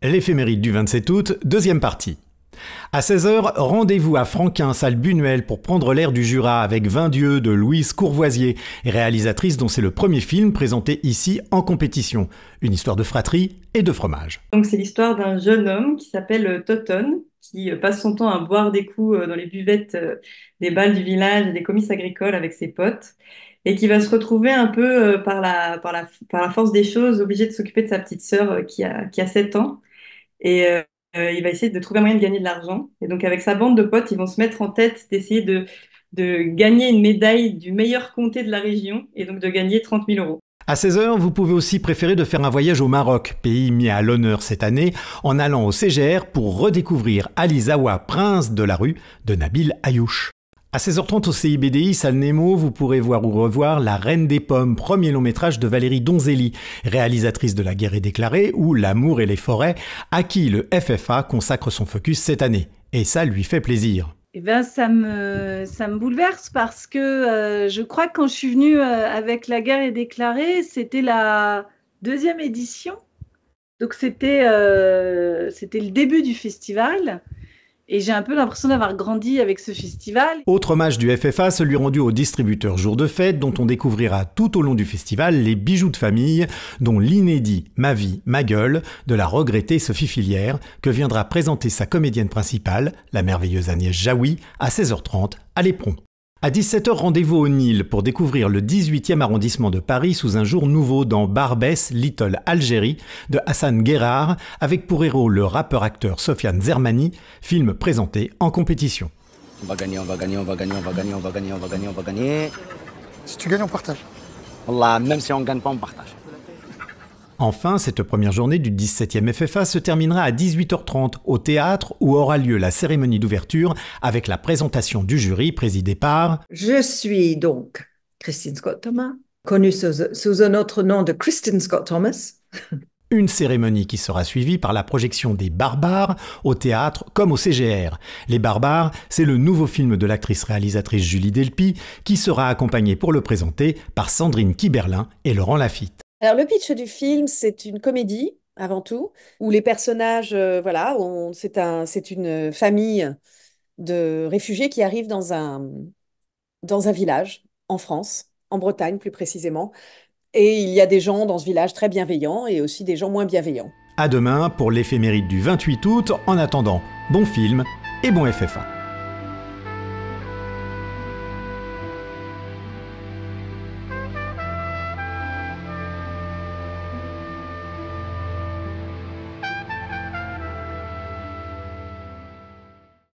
L'éphéméride du 27 août, deuxième partie. À 16h, rendez-vous à Franquin, salle Bunuel, pour prendre l'air du Jura avec 20 dieux de Louise Courvoisier, réalisatrice dont c'est le premier film présenté ici en compétition. Une histoire de fratrie et de fromage. Donc c'est l'histoire d'un jeune homme qui s'appelle euh, Toton, qui euh, passe son temps à boire des coups euh, dans les buvettes des balles du village et des comices agricoles avec ses potes et qui va se retrouver un peu par, la, par la, force des choses obligé de s'occuper de sa petite sœur qui a, qui a 7 ans et euh, euh, il va essayer de trouver un moyen de gagner de l'argent. Et donc, avec sa bande de potes, ils vont se mettre en tête d'essayer de, gagner une médaille du meilleur comté de la région et donc de gagner 30 000 euros. À 16 h vous pouvez aussi préférer de faire un voyage au Maroc, pays mis à l'honneur cette année, en allant au CGR pour redécouvrir Ali Zawa, prince de la rue de Nabil Ayouch. À 16h30 au CIBDI, salle Nemo, vous pourrez voir ou revoir La Reine des Pommes, premier long métrage de Valérie Donzelli, réalisatrice de La Guerre est déclarée ou L'amour et les forêts, à qui le FFA consacre son focus cette année. Et ça lui fait plaisir. Eh bien, ça me, bouleverse parce que euh, je crois que quand je suis venue euh, avec La guerre est déclarée, c'était la deuxième édition. Donc c'était, euh, c'était le début du festival. Et j'ai un peu l'impression d'avoir grandi avec ce festival. Autre hommage du FFA, celui rendu au distributeur Jour de Fête, dont on découvrira tout au long du festival les bijoux de famille, dont l'inédit Ma vie, ma gueule, de la regrettée Sophie Filière, que viendra présenter sa comédienne principale, la merveilleuse Agnès Jaoui, à 16h30 à l'éperon. À 17h, rendez-vous au Nil pour découvrir le 18e arrondissement de Paris sous un jour nouveau dans Barbès, Little Algérie de Hassan Guérard, avec pour héros le rappeur-acteur Sofiane Zermani, film présenté en compétition. On va gagner, on va gagner, on va gagner, on va gagner, on va gagner, on va gagner, on va gagner. Si tu gagnes, on partage. Allah, même si on ne gagne pas, on partage. Enfin, cette première journée du 17e FFA se terminera à 18h30 au théâtre où aura lieu la cérémonie d'ouverture avec la présentation du jury présidé par... Je suis donc Christine Scott Thomas, connue sous, un autre nom de Christine Scott Thomas. Une cérémonie qui sera suivie par la projection des Barbares au théâtre comme au CGR. Les Barbares, c'est le nouveau film de l'actrice-réalisatrice Julie Delpy qui sera accompagnée pour le présenter par Sandrine Kiberlin et Laurent Lafitte. Alors, le pitch du film, c'est une comédie, avant tout, où les personnages, euh, voilà, c'est un, une famille de réfugiés qui arrivent dans un, dans un village, en France, en Bretagne plus précisément. Et il y a des gens dans ce village très bienveillants et aussi des gens moins bienveillants. À demain pour l'éphéméride du 28 août. En attendant, bon film et bon FFA.